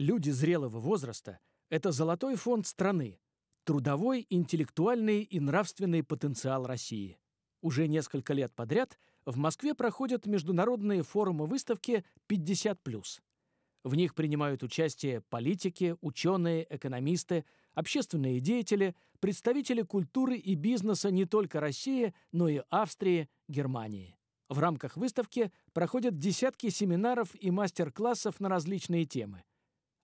Люди зрелого возраста – это золотой фонд страны, трудовой, интеллектуальный и нравственный потенциал России. Уже несколько лет подряд в Москве проходят международные форумы-выставки 50+. В них принимают участие политики, ученые, экономисты, общественные деятели, представители культуры и бизнеса не только России, но и Австрии, Германии. В рамках выставки проходят десятки семинаров и мастер-классов на различные темы –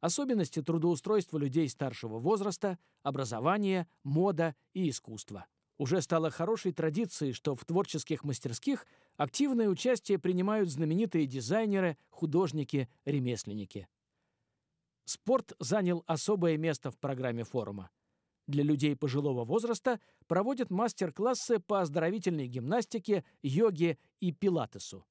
Особенности трудоустройства людей старшего возраста, образования, мода и искусство. Уже стало хорошей традицией, что в творческих мастерских активное участие принимают знаменитые дизайнеры, художники, ремесленники. Спорт занял особое место в программе форума. Для людей пожилого возраста проводят мастер-классы по оздоровительной гимнастике, йоге и пилатесу.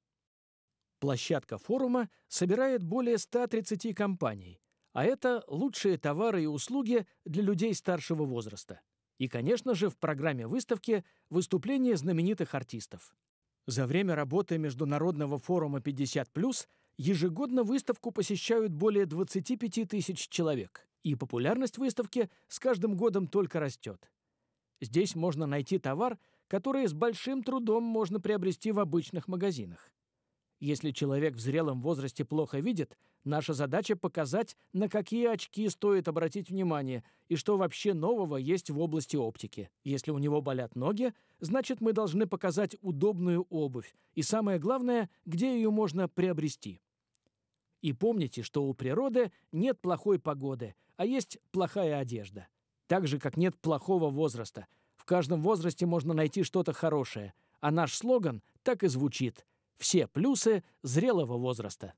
Площадка форума собирает более 130 компаний, а это лучшие товары и услуги для людей старшего возраста. И, конечно же, в программе выставки выступления знаменитых артистов. За время работы Международного форума 50+, ежегодно выставку посещают более 25 тысяч человек, и популярность выставки с каждым годом только растет. Здесь можно найти товар, который с большим трудом можно приобрести в обычных магазинах. Если человек в зрелом возрасте плохо видит, наша задача показать, на какие очки стоит обратить внимание и что вообще нового есть в области оптики. Если у него болят ноги, значит мы должны показать удобную обувь и самое главное, где ее можно приобрести. И помните, что у природы нет плохой погоды, а есть плохая одежда. Так же, как нет плохого возраста. В каждом возрасте можно найти что-то хорошее, а наш слоган так и звучит – все плюсы зрелого возраста.